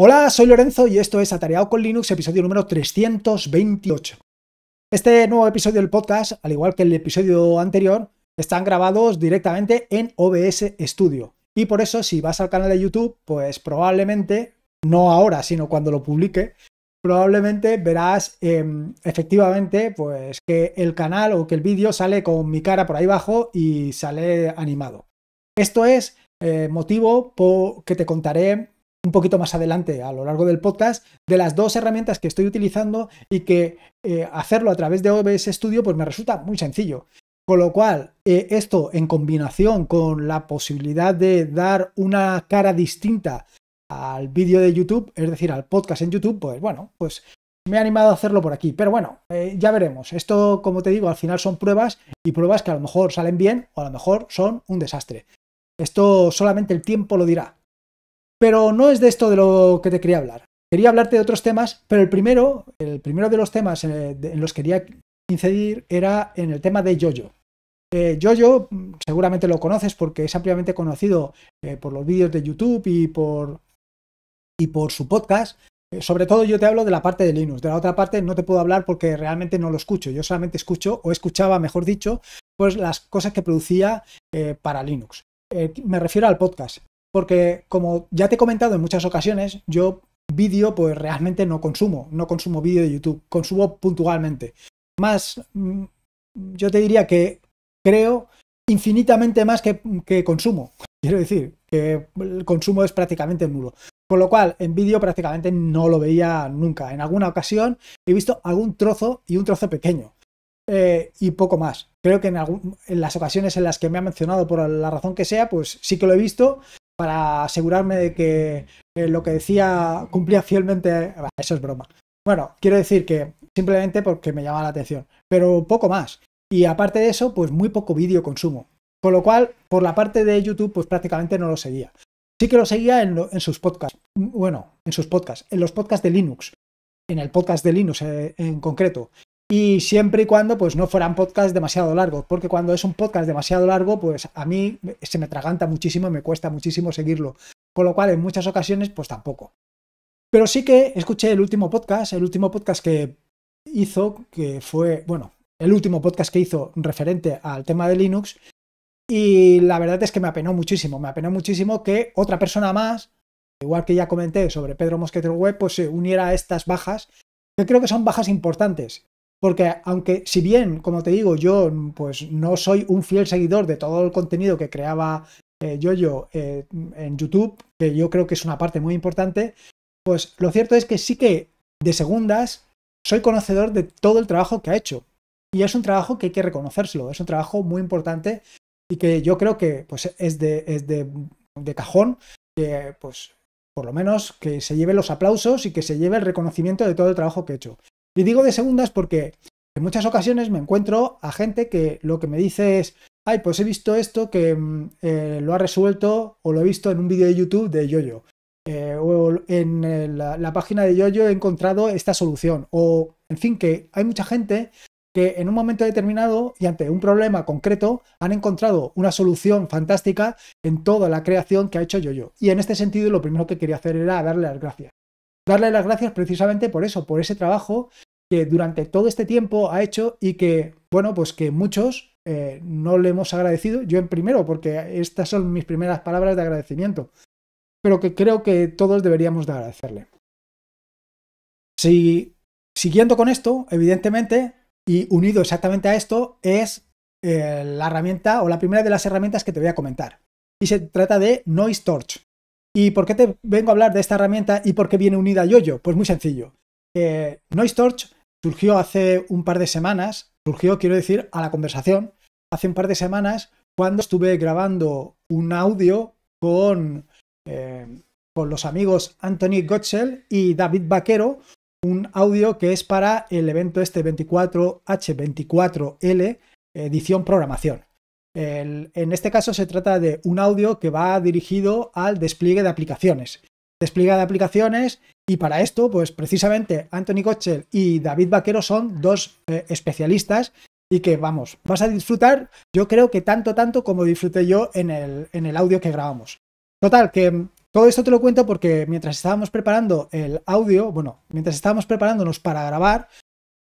Hola, soy Lorenzo y esto es Atareado con Linux, episodio número 328. Este nuevo episodio del podcast, al igual que el episodio anterior, están grabados directamente en OBS Studio. Y por eso, si vas al canal de YouTube, pues probablemente, no ahora, sino cuando lo publique, probablemente verás em, efectivamente pues, que el canal o que el vídeo sale con mi cara por ahí abajo y sale animado. Esto es eh, motivo por que te contaré un poquito más adelante a lo largo del podcast, de las dos herramientas que estoy utilizando y que eh, hacerlo a través de OBS Studio pues me resulta muy sencillo. Con lo cual, eh, esto en combinación con la posibilidad de dar una cara distinta al vídeo de YouTube, es decir, al podcast en YouTube, pues bueno, pues me he animado a hacerlo por aquí. Pero bueno, eh, ya veremos. Esto, como te digo, al final son pruebas y pruebas que a lo mejor salen bien o a lo mejor son un desastre. Esto solamente el tiempo lo dirá. Pero no es de esto de lo que te quería hablar. Quería hablarte de otros temas, pero el primero, el primero de los temas eh, en los que quería incidir era en el tema de Jojo. Eh, Jojo mm, seguramente lo conoces porque es ampliamente conocido eh, por los vídeos de YouTube y por, y por su podcast. Eh, sobre todo yo te hablo de la parte de Linux, de la otra parte no te puedo hablar porque realmente no lo escucho. Yo solamente escucho o escuchaba, mejor dicho, pues las cosas que producía para Linux. me refiero al podcast porque como ya te he comentado en muchas ocasiones, yo vídeo pues realmente no consumo, no consumo vídeo de YouTube, consumo puntualmente. Más, mm, yo te diría que creo infinitamente más que, consumo. Quiero decir, que el consumo es prácticamente nulo. Con lo cual, en vídeo prácticamente no lo veía nunca. En alguna ocasión he visto algún trozo y un trozo pequeño. Eh, y poco más. Creo que en las ocasiones en las que me ha mencionado por la razón que sea, pues sí que lo he visto, para asegurarme de que eh, lo que decía cumplía fielmente. eso es broma. Bueno, quiero decir que simplemente porque me llama la atención, pero poco más. Y aparte de eso, pues muy poco vídeo consumo. Con lo cual, por la parte de YouTube, pues prácticamente no lo seguía. Sí que lo seguía en, sus podcasts. Mm, bueno, en sus podcasts, en los podcasts de Linux. En el podcast de Linux eh, en concreto. Y siempre y cuando pues no fueran podcasts demasiado largos, porque cuando es un podcast demasiado largo, pues a mí se me traganta muchísimo y me cuesta muchísimo seguirlo. Con lo cual en muchas ocasiones pues tampoco. Pero sí que escuché el último podcast, el último podcast que hizo, que fue, bueno, el último podcast que hizo referente al tema de Linux. Y la verdad es que me apenó muchísimo, me apenó muchísimo que otra persona más, igual que ya comenté sobre Pedro Mosquetero Web, pues se uniera a estas bajas, que creo que son bajas importantes. Porque aunque, si bien, como te digo, yo pues no soy un fiel seguidor de todo el contenido que creaba Jojo eh, eh, en YouTube, que yo creo que es una parte muy importante, pues lo cierto es que sí que de segundas soy conocedor de todo el trabajo que ha hecho. Y es un trabajo que hay que reconocérselo, es un trabajo muy importante y que yo creo que pues, es, de, de cajón que pues, por lo menos que se lleve los aplausos y que se lleve el reconocimiento de todo el trabajo que he hecho. Y digo de segundas porque en muchas ocasiones me encuentro a gente que lo que me dice es, ay, pues he visto esto que mm, eh, lo ha resuelto o lo he visto en un vídeo de YouTube de Yoyo. Eh, o en eh, la, la, página de Yoyo he encontrado esta solución. O, en fin, que hay mucha gente que en un momento determinado y ante un problema concreto han encontrado una solución fantástica en toda la creación que ha hecho Yoyo. Y en este sentido lo primero que quería hacer era darle las gracias darle las gracias precisamente por eso, por ese trabajo que durante todo este tiempo ha hecho y que, bueno, pues que muchos eh, no le hemos agradecido, yo en primero, porque estas son mis primeras palabras de agradecimiento, pero que creo que todos deberíamos de agradecerle. siguiendo con esto, evidentemente, y unido exactamente a esto, es eh, la herramienta o la primera de las herramientas que te voy a comentar. Y se trata de Noise Torch. ¿Y por qué te vengo a hablar de esta herramienta y por qué viene unida a Yoyo? Pues muy sencillo. Eh, Noistorch surgió hace un par de semanas, surgió, quiero decir, a la conversación, hace un par de semanas cuando estuve grabando un audio con, eh, con los amigos Anthony Gottschall y David Vaquero, un audio que es para el evento este 24H24L edición programación en este caso se trata de un audio que va dirigido al despliegue de aplicaciones. Despliegue de aplicaciones y para esto, pues precisamente Anthony Kochel y David Vaquero son dos eh, especialistas y que vamos, vas a disfrutar yo creo que tanto, tanto como disfruté yo en el, en el audio que grabamos. Total, que mm, todo esto te lo cuento porque mientras estábamos preparando el audio, bueno, mientras estábamos preparándonos para grabar,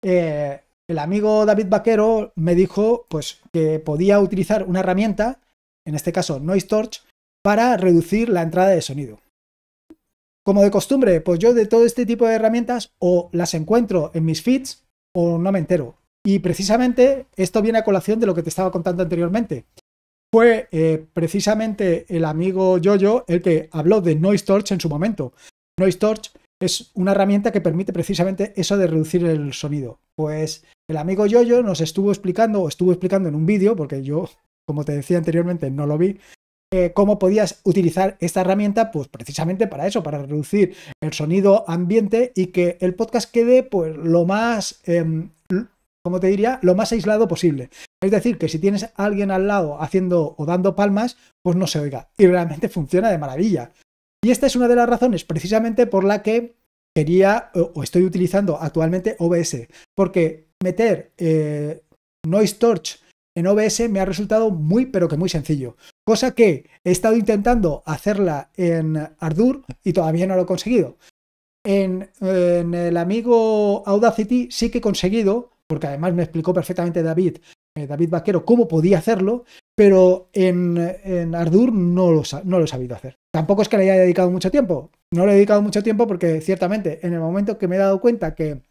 eh, el amigo David Vaquero me dijo pues, que podía utilizar una herramienta, en este caso Noise Torch, para reducir la entrada de sonido. Como de costumbre, pues yo de todo este tipo de herramientas o las encuentro en mis feeds o no me entero. Y precisamente esto viene a colación de lo que te estaba contando anteriormente. Fue eh, precisamente el amigo Jojo el que habló de Noise Torch en su momento. Noise Torch es una herramienta que permite precisamente eso de reducir el sonido. Pues el amigo Yoyo nos estuvo explicando, o estuvo explicando en un vídeo, porque yo, como te decía anteriormente, no lo vi, eh, cómo podías utilizar esta herramienta, pues precisamente para eso, para reducir el sonido ambiente y que el podcast quede pues lo más, em, como te diría, lo más aislado posible. Es decir, que si tienes a alguien al lado haciendo o dando palmas, pues no se oiga. Y realmente funciona de maravilla. Y esta es una de las razones precisamente por la que quería o estoy utilizando actualmente OBS, porque meter eh, Noise Torch en OBS me ha resultado muy pero que muy sencillo, cosa que he estado intentando hacerla en Ardour y todavía no lo he conseguido. En, el amigo Audacity sí que he conseguido, porque además me explicó perfectamente David, eh, David Vaquero, cómo podía hacerlo, pero en, en Ardour no no lo he sabido hacer. Tampoco es que le haya dedicado mucho tiempo. No le he dedicado mucho tiempo porque ciertamente en el momento que me he dado cuenta que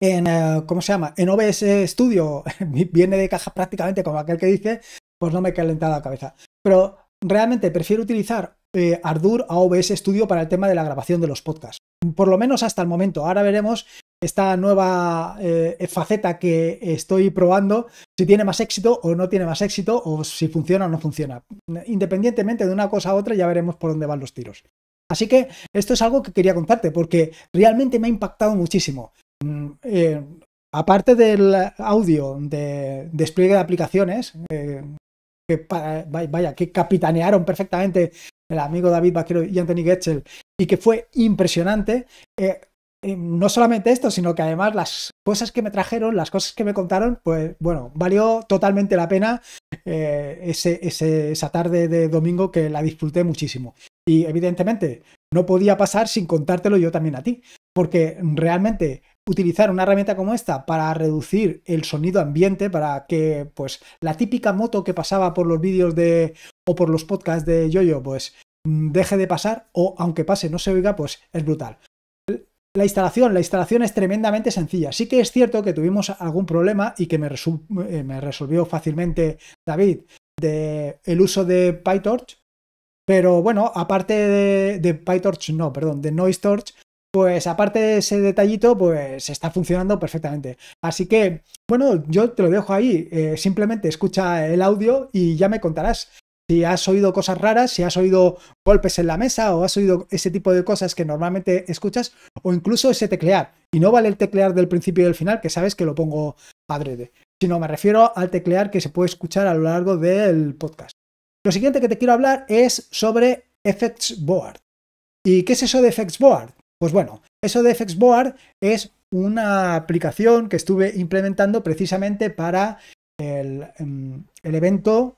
en, eh, ¿cómo se llama? En OBS Studio viene de caja prácticamente como aquel que dice, pues no me he calentado la cabeza. Pero realmente prefiero utilizar eh, Ardur a OBS Studio para el tema de la grabación de los podcasts. Por lo menos hasta el momento. Ahora veremos esta nueva eh, faceta que estoy probando, si tiene más éxito o no tiene más éxito, o si funciona o no funciona. Independientemente de una cosa a otra, ya veremos por dónde van los tiros. Así que esto es algo que quería contarte porque realmente me ha impactado muchísimo. Mm, eh, aparte del audio de despliegue de aplicaciones, eh, que vaya, que capitanearon perfectamente el amigo David Vaquero y Anthony Getchel y que fue impresionante. Eh, no solamente esto, sino que además las cosas que me trajeron, las cosas que me contaron, pues bueno, valió totalmente la pena eh, esa tarde de domingo que la disfruté muchísimo. Y evidentemente no podía pasar sin contártelo yo también a ti, porque realmente utilizar una herramienta como esta para reducir el sonido ambiente, para que pues la típica moto que pasaba por los vídeos de o por los podcasts de Yoyo, pues mm, deje de pasar o aunque pase no se oiga, pues es brutal. La instalación, la instalación es tremendamente sencilla. Sí que es cierto que tuvimos algún problema y que eh, me, resolvió fácilmente David de el uso de PyTorch, pero bueno, aparte de, de PyTorch, no, perdón, de NoiseTorch, pues aparte de ese detallito, pues está funcionando perfectamente. Así que, bueno, yo te lo dejo ahí. Eh, simplemente escucha el audio y ya me contarás si has oído cosas raras, si has oído golpes en la mesa o has oído ese tipo de cosas que normalmente escuchas, o incluso ese teclear. Y no vale el teclear del principio y del final, que sabes que lo pongo adrede, sino me refiero al teclear que se puede escuchar a lo largo del podcast. Lo siguiente que te quiero hablar es sobre Effects Board. ¿Y qué es eso de Effects Board? Pues bueno, eso de Effects Board es una aplicación que estuve implementando precisamente para el, mm, el evento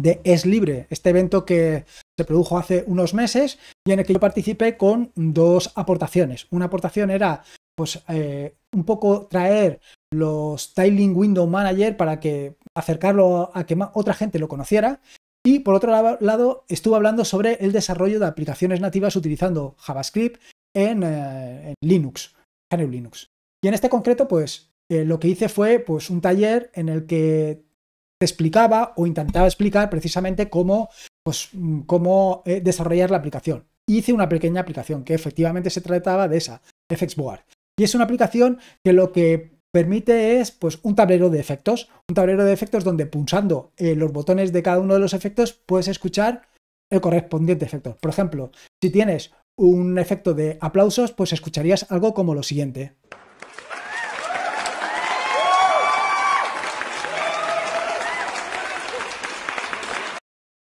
de Es Libre, este evento que se produjo hace unos meses y en el que yo participé con dos aportaciones. Una aportación era pues eh, un poco traer los Tiling Window Manager para que acercarlo a que otra gente lo conociera. Y por otro lado, estuve hablando sobre el desarrollo de aplicaciones nativas utilizando JavaScript en, eh, en Linux, kernel Linux. Y en este concreto, pues eh, lo que hice fue pues, un taller en el que explicaba o intentaba explicar precisamente cómo, pues, mm, cómo eh, desarrollar la aplicación. Hice una pequeña aplicación que efectivamente se trataba de esa, Board. Y es una aplicación que lo que permite es pues, un tablero de efectos, un tablero de efectos donde pulsando eh, los botones de cada uno de los efectos puedes escuchar el correspondiente efecto. Por ejemplo, si tienes un efecto de aplausos, pues escucharías algo como lo siguiente.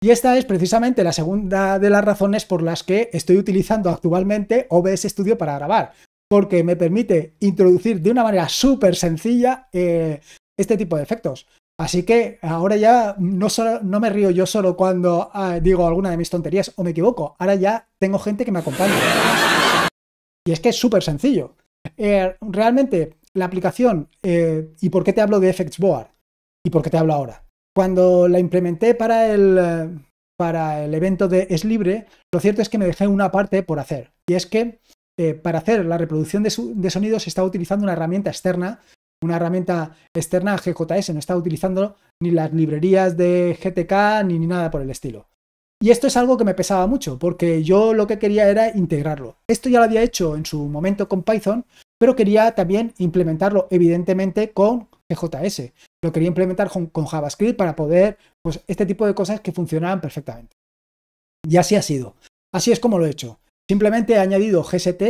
Y esta es precisamente la segunda de las razones por las que estoy utilizando actualmente OBS Studio para grabar, porque me permite introducir de una manera súper sencilla eh, este tipo de efectos. Así que ahora ya no, no me río yo solo cuando ah, digo alguna de mis tonterías o me equivoco, ahora ya tengo gente que me acompaña. Y es que es súper sencillo. Eh, realmente la aplicación, eh, ¿y por qué te hablo de Effects Board? ¿Y por qué te hablo ahora? Cuando la implementé para el, para el evento de Es Libre, lo cierto es que me dejé una parte por hacer. Y es que eh, para hacer la reproducción de, sonidos estaba se utilizando una herramienta externa, una herramienta externa GJS, no estaba utilizando ni las librerías de GTK ni, ni nada por el estilo. Y esto es algo que me pesaba mucho, porque yo lo que quería era integrarlo. Esto ya lo había hecho en su momento con Python, pero quería también implementarlo evidentemente con GJS lo quería implementar con, JavaScript para poder, pues este tipo de cosas que funcionaban perfectamente. Y así ha sido. Así es como lo he hecho. Simplemente he añadido GST,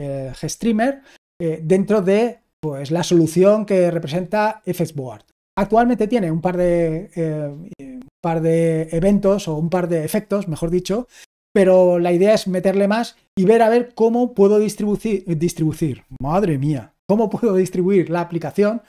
eh, GStreamer, eh, dentro de pues, la solución que representa FSBoard, Actualmente tiene un par, de, eh, un par de eventos o un par de efectos, mejor dicho, pero la idea es meterle más y ver a ver cómo puedo distribuir, distribuir, madre mía, cómo puedo distribuir la aplicación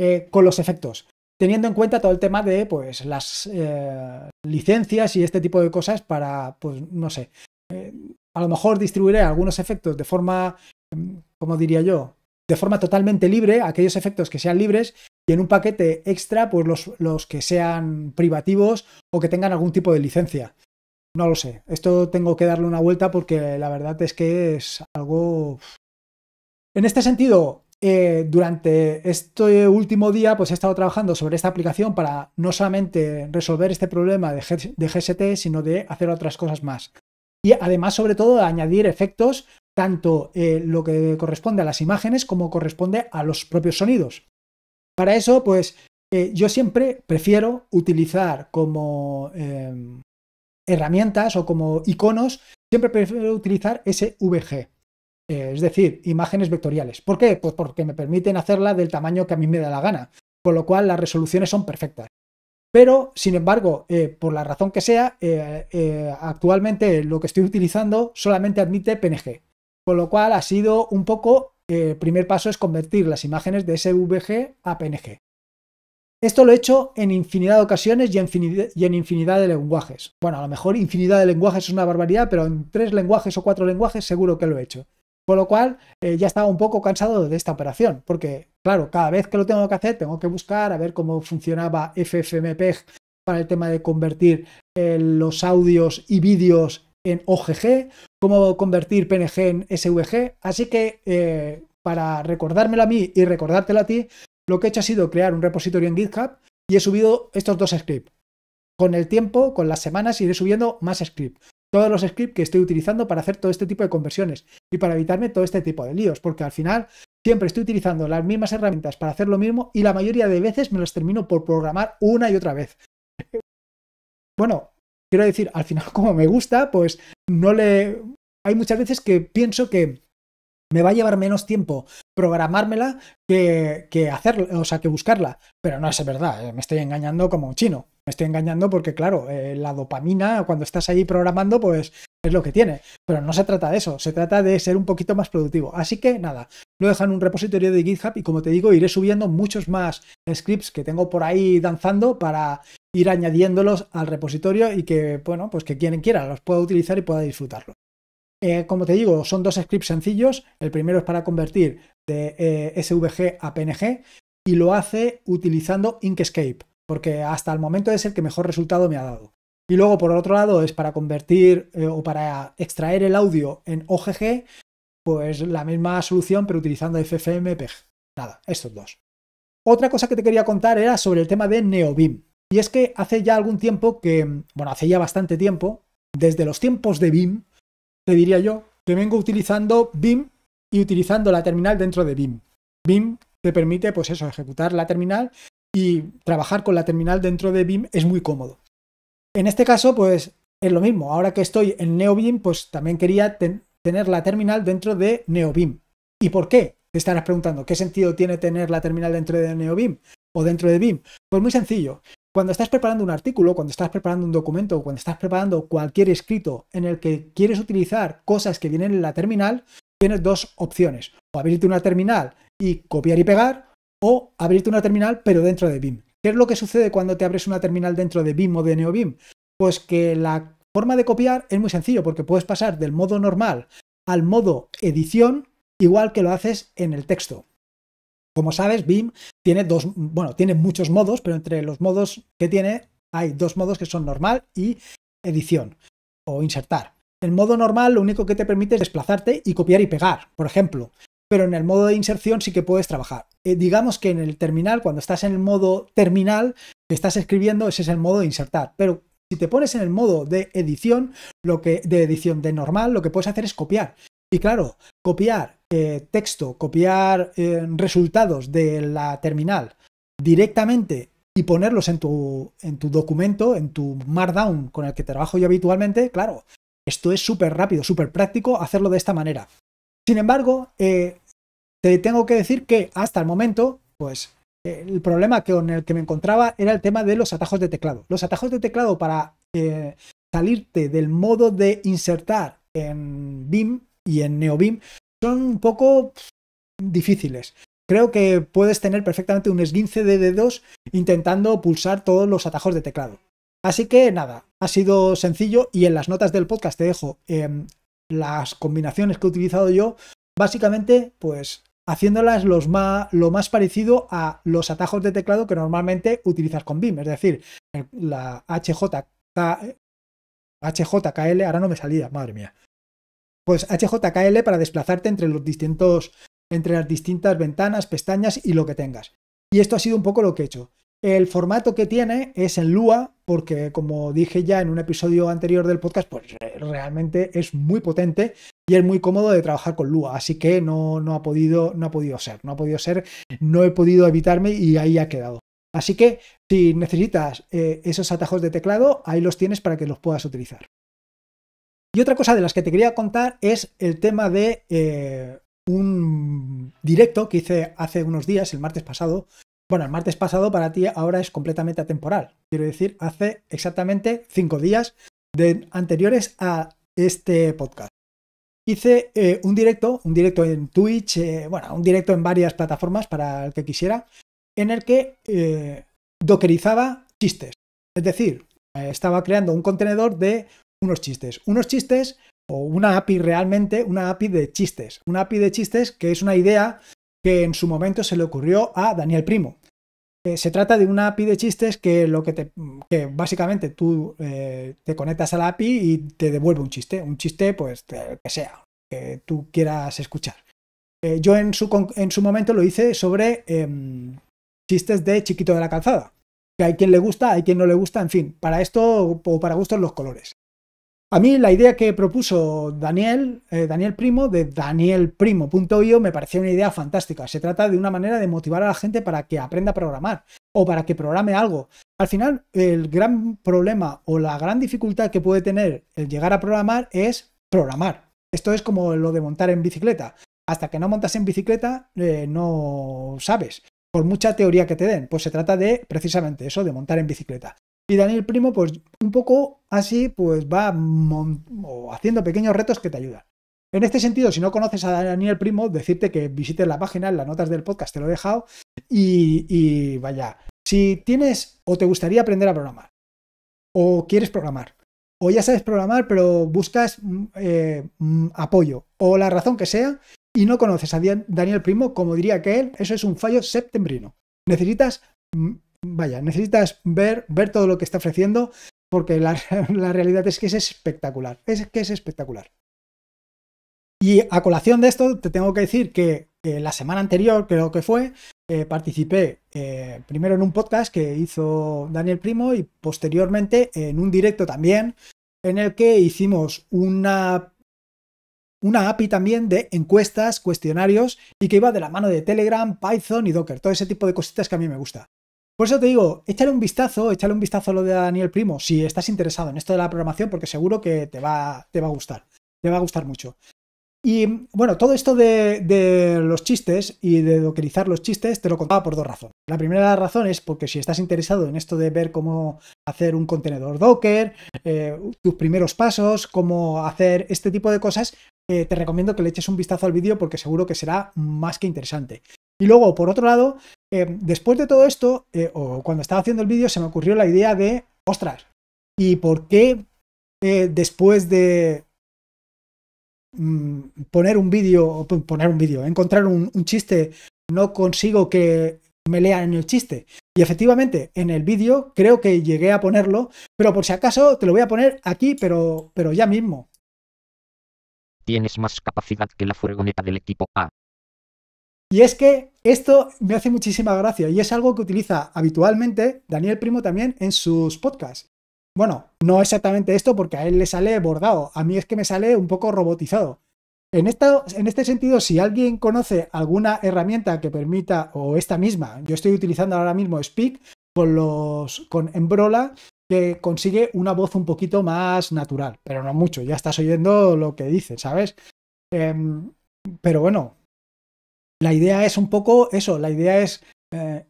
eh, con los efectos, teniendo en cuenta todo el tema de pues, las eh, licencias y este tipo de cosas para, pues no sé, eh, a lo mejor distribuiré algunos efectos de forma, mm, como diría yo? De forma totalmente libre, aquellos efectos que sean libres y en un paquete extra, pues los, los que sean privativos o que tengan algún tipo de licencia. No lo sé. Esto tengo que darle una vuelta porque la verdad es que es algo. En este sentido, eh, durante este último día pues he estado trabajando sobre esta aplicación para no solamente resolver este problema de, GST, sino de hacer otras cosas más. Y además, sobre todo, añadir efectos, tanto eh, lo que corresponde a las imágenes como corresponde a los propios sonidos. Para eso, pues eh, yo siempre prefiero utilizar como em, herramientas o como iconos, siempre prefiero utilizar ese SVG. Eh, es decir, imágenes vectoriales. ¿Por qué? Pues porque me permiten hacerla del tamaño que a mí me da la gana, con lo cual las resoluciones son perfectas. Pero, sin embargo, eh, por la razón que sea, eh, actualmente lo que estoy utilizando solamente admite PNG, con lo cual ha sido un poco, el primer paso es convertir las imágenes de SVG a PNG. Esto lo he hecho en infinidad de ocasiones y, y, en infinidad de lenguajes. Bueno, a lo mejor infinidad de lenguajes es una barbaridad, pero en tres lenguajes o cuatro lenguajes seguro que lo he hecho. Por lo cual, eh, ya estaba un poco cansado de esta operación, porque, claro, cada vez que lo tengo que hacer, tengo que buscar a ver cómo funcionaba FFmpeg para el tema de convertir eh, los audios y vídeos en OGG, cómo convertir PNG en SVG. Así que, eh, para recordármelo a mí y recordártelo a ti, lo que he hecho ha sido crear un repositorio en GitHub y he subido estos dos scripts. Con el tiempo, con las semanas, iré subiendo más scripts todos los scripts que estoy utilizando para hacer todo este tipo de conversiones y para evitarme todo este tipo de líos, porque al final siempre estoy utilizando las mismas herramientas para hacer lo mismo y la mayoría de veces me las termino por programar una y otra vez. Bueno, quiero decir, al final como me gusta, pues no le... Hay muchas veces que pienso que me va a llevar menos tiempo programármela que, que o sea, que buscarla. Pero no es verdad, eh, me estoy engañando como un chino. Me estoy engañando porque, claro, eh, la dopamina, cuando estás ahí programando, pues es lo que tiene. Pero no se trata de eso, se trata de ser un poquito más productivo. Así que nada, lo dejan en un repositorio de GitHub y como te digo, iré subiendo muchos más scripts que tengo por ahí danzando para ir añadiéndolos al repositorio y que, bueno, pues que quien quiera los pueda utilizar y pueda disfrutarlo. Eh, como te digo, son dos scripts sencillos. El primero es para convertir de eh, SVG a PNG y lo hace utilizando Inkscape, porque hasta el momento es el que mejor resultado me ha dado. Y luego, por otro lado, es para convertir eh, o para extraer el audio en OGG, pues la misma solución, pero utilizando FFmpeg. Nada, estos dos. Otra cosa que te quería contar era sobre el tema de NeoBIM. Y es que hace ya algún tiempo que, mm, bueno, hace ya bastante tiempo, desde los tiempos de BIM, te diría yo que vengo utilizando BIM y utilizando la terminal dentro de BIM. BIM te permite, pues eso, ejecutar la terminal y trabajar con la terminal dentro de BIM es muy cómodo. En este caso, pues es lo mismo. Ahora que estoy en NeoBIM, pues también quería tener la terminal dentro de NeoBIM. ¿Y por qué? Te estarás preguntando, ¿qué sentido tiene tener la terminal dentro de NeoBIM o dentro de BIM? Pues muy sencillo. Cuando estás preparando un artículo, cuando estás preparando un documento, cuando estás preparando cualquier escrito en el que quieres utilizar cosas que vienen en la terminal, tienes dos opciones. O abrirte una terminal y copiar y pegar, o abrirte una terminal pero dentro de BIM. ¿Qué es lo que sucede cuando te abres una terminal dentro de BIM o de NeoBIM? Pues que la forma de copiar es muy sencillo porque puedes pasar del modo normal al modo edición igual que lo haces en el texto. Como sabes, BIM tiene dos, bueno, tiene muchos modos, pero entre los modos que tiene hay dos modos que son normal y edición o insertar. El modo normal lo único que te permite es desplazarte y copiar y pegar, por ejemplo. Pero en el modo de inserción sí que puedes trabajar. Eh, digamos que en el terminal, cuando estás en el modo terminal que estás escribiendo, ese es el modo de insertar. Pero si te pones en el modo de edición, lo que de edición de normal, lo que puedes hacer es copiar y claro, copiar eh, texto, copiar eh, resultados de la terminal directamente y ponerlos en tu, en tu documento, en tu Markdown con el que trabajo yo habitualmente, claro, esto es súper rápido, súper práctico hacerlo de esta manera. Sin embargo, eh, te tengo que decir que hasta el momento, pues el problema con el que me encontraba era el tema de los atajos de teclado. Los atajos de teclado para salirte del modo de insertar en BIM y en NeoBeam son un poco difíciles. Creo que puedes tener perfectamente un esguince de dedos intentando pulsar todos los atajos de teclado. Así que nada, ha sido sencillo y en las notas del podcast te dejo em, las combinaciones que he utilizado yo, básicamente pues haciéndolas lo más parecido a los atajos de teclado que normalmente utilizas con BIM, es decir, la HJKL, ahora no me salía, madre mía, pues HJKL para desplazarte entre los distintos entre las distintas ventanas, pestañas y lo que tengas. Y esto ha sido un poco lo que he hecho. El formato que tiene es en Lua, porque como dije ya en un episodio anterior del podcast, pues realmente es muy potente y es muy cómodo de trabajar con Lua, así que no, no ha, podido, no ha podido ser, no ha podido ser, no he podido evitarme y ahí ha quedado. Así que si necesitas eh, esos atajos de teclado, ahí los tienes para que los puedas utilizar. Y otra cosa de las que te quería contar es el tema de eh, un directo que hice hace unos días, el martes pasado. Bueno, el martes pasado para ti ahora es completamente atemporal. Quiero decir, hace exactamente cinco días de anteriores a este podcast. Hice eh, un directo, un directo en Twitch, eh, bueno, un directo en varias plataformas para el que quisiera, en el que eh, dockerizaba chistes. Es decir, estaba creando un contenedor de unos chistes. Unos chistes o una API realmente, una API de chistes. Una API de chistes que es una idea que en su momento se le ocurrió a Daniel Primo. Eh, se trata de una API de chistes que lo que te básicamente tú eh, te conectas a la API y te devuelve un chiste, un chiste pues que sea, que tú quieras escuchar. Eh, yo en su, en su momento lo hice sobre em, chistes de chiquito de la calzada, que hay quien le gusta, hay quien no le gusta, en fin, para esto o para gustos los colores. A mí la idea que propuso Daniel, eh, Daniel Primo de danielprimo.io me pareció una idea fantástica. Se trata de una manera de motivar a la gente para que aprenda a programar o para que programe algo. Al final, el gran problema o la gran dificultad que puede tener el llegar a programar es programar. Esto es como lo de montar en bicicleta. Hasta que no montas en bicicleta, eh, no sabes. Por mucha teoría que te den, pues se trata de precisamente eso, de montar en bicicleta. Y Daniel Primo, pues un poco así, pues va haciendo pequeños retos que te ayudan. En este sentido, si no conoces a Daniel Primo, decirte que visites la página, las notas del podcast te lo he dejado, y, vaya, si tienes o te gustaría aprender a programar, o quieres programar, o ya sabes programar, pero buscas mm, eh, mm, apoyo, o la razón que sea, y no conoces a Daniel Primo, como diría que él, eso es un fallo septembrino. Necesitas mm, vaya, necesitas ver, ver todo lo que está ofreciendo porque la, realidad es que es espectacular, es que es espectacular. Y a colación de esto, te tengo que decir que la semana anterior, creo que fue, eh, participé eh, primero en un podcast que hizo Daniel Primo y posteriormente en un directo también, en el que hicimos una, una API también de encuestas, cuestionarios y que iba de la mano de Telegram, Python y Docker, todo ese tipo de cositas que a mí me gusta. Por eso te digo, échale un vistazo, échale un vistazo a lo de Daniel Primo, si estás interesado en esto de la programación, porque seguro que te va, te va a gustar, te va a gustar mucho. Y bueno, todo esto de, los chistes y de dockerizar los chistes te lo contaba por dos razones. La primera razón es porque si estás interesado en esto de ver cómo hacer un contenedor Docker, eh, tus primeros pasos, cómo hacer este tipo de cosas, eh, te recomiendo que le eches un vistazo al vídeo porque seguro que será más que interesante. Y luego, por otro lado, eh, después de todo esto, eh, o cuando estaba haciendo el vídeo, se me ocurrió la idea de, ostras, ¿y por qué eh, después de mm, poner un vídeo, poner un vídeo, encontrar un, chiste, no consigo que me lean el chiste? Y efectivamente, en el vídeo creo que llegué a ponerlo, pero por si acaso te lo voy a poner aquí, pero, pero ya mismo. Tienes más capacidad que la furgoneta del equipo A. Y es que esto me hace muchísima gracia y es algo que utiliza habitualmente Daniel Primo también en sus podcasts. Bueno, no exactamente esto porque a él le sale bordado, a mí es que me sale un poco robotizado. En, este sentido, si alguien conoce alguna herramienta que permita, o esta misma, yo estoy utilizando ahora mismo Speak con, los, con Embrola, que consigue una voz un poquito más natural, pero no mucho, ya estás oyendo lo que dice, ¿sabes? Em, pero bueno, la idea es un poco eso, la idea es eh,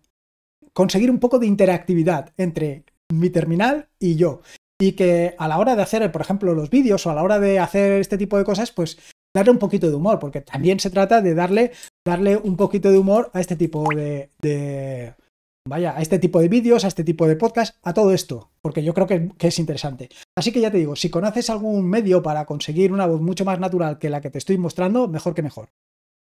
conseguir un poco de interactividad entre mi terminal y yo. Y que a la hora de hacer, por ejemplo, los vídeos o a la hora de hacer este tipo de cosas, pues darle un poquito de humor, porque también se trata de darle, darle un poquito de humor a este tipo de, vaya, a este tipo de vídeos, a este tipo de podcast, a todo esto, porque yo creo que, es interesante. Así que ya te digo, si conoces algún medio para conseguir una voz mucho más natural que la que te estoy mostrando, mejor que mejor.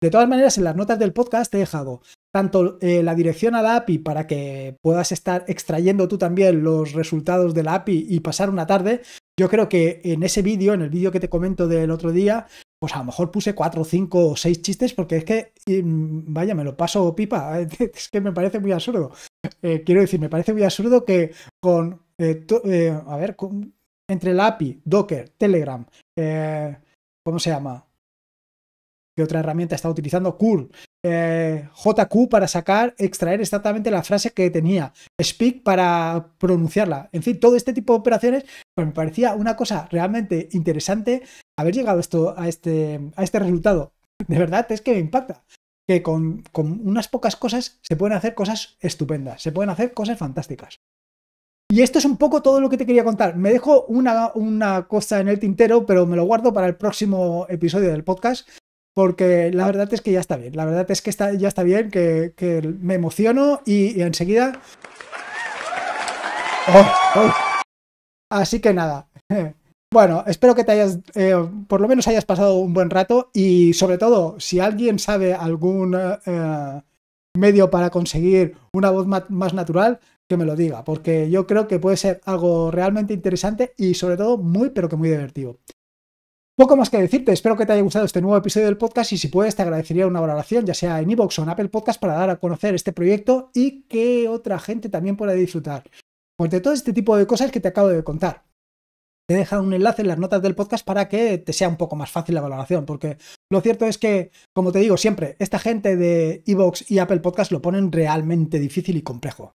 De todas maneras, en las notas del podcast te he dejado tanto eh, la dirección a la API para que puedas estar extrayendo tú también los resultados de la API y pasar una tarde. Yo creo que en ese vídeo, en el vídeo que te comento del otro día, pues a lo mejor puse cuatro, cinco, o seis chistes porque es que, mm, vaya, me lo paso pipa. Es que me parece muy absurdo. Eh, quiero decir, me parece muy absurdo que con, eh, a ver, entre la API, Docker, Telegram, ¿cómo se llama? otra herramienta estaba utilizando? Cool. Eh, JQ para sacar, extraer exactamente la frase que tenía. Speak para pronunciarla. En fin, todo este tipo de operaciones, pues me parecía una cosa realmente interesante haber llegado esto, a, este, a este resultado. De verdad, es que me impacta. Que con, unas pocas cosas se pueden hacer cosas estupendas, se pueden hacer cosas fantásticas. Y esto es un poco todo lo que te quería contar. Me dejo una, una, cosa en el tintero, pero me lo guardo para el próximo episodio del podcast, porque la verdad es que ya está bien, la verdad es que ya está bien, que, me emociono y, enseguida... Oh, oh. Así que nada. Bueno, espero que te hayas, eh, por lo menos hayas pasado un buen rato y sobre todo, si alguien sabe algún eh, medio para conseguir una voz más natural, que me lo diga, porque yo creo que puede ser algo realmente interesante y sobre todo muy, pero que muy divertido. Poco más que decirte, espero que te haya gustado este nuevo episodio del podcast y si puedes te agradecería una valoración, ya sea en iVoox o en Apple Podcast, para dar a conocer este proyecto y que otra gente también pueda disfrutar. Pues de todo este tipo de cosas que te acabo de contar. Te he dejado un enlace en las notas del podcast para que te sea un poco más fácil la valoración, porque lo cierto es que, como te digo siempre, esta gente de iVoox y Apple Podcast lo ponen realmente difícil y complejo.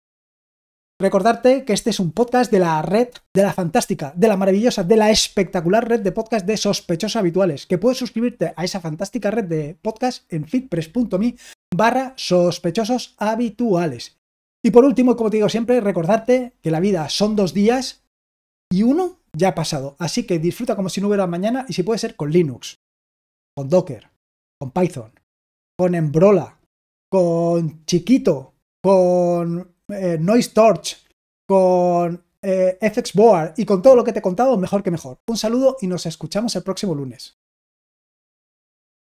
Recordarte que este es un podcast de la red, de la fantástica, de la maravillosa, de la espectacular red de podcast de sospechosos habituales, que puedes suscribirte a esa fantástica red de podcast en fitpress.me barra sospechosos habituales. Y por último, como te digo siempre, recordarte que la vida son dos días y uno ya ha pasado, así que disfruta como si no hubiera mañana y si puede ser con Linux, con Docker, con Python, con Embrola, con Chiquito, con eh, Noise Torch, con eh, FX Board y con todo lo que te he contado, mejor que mejor. Un saludo y nos escuchamos el próximo lunes.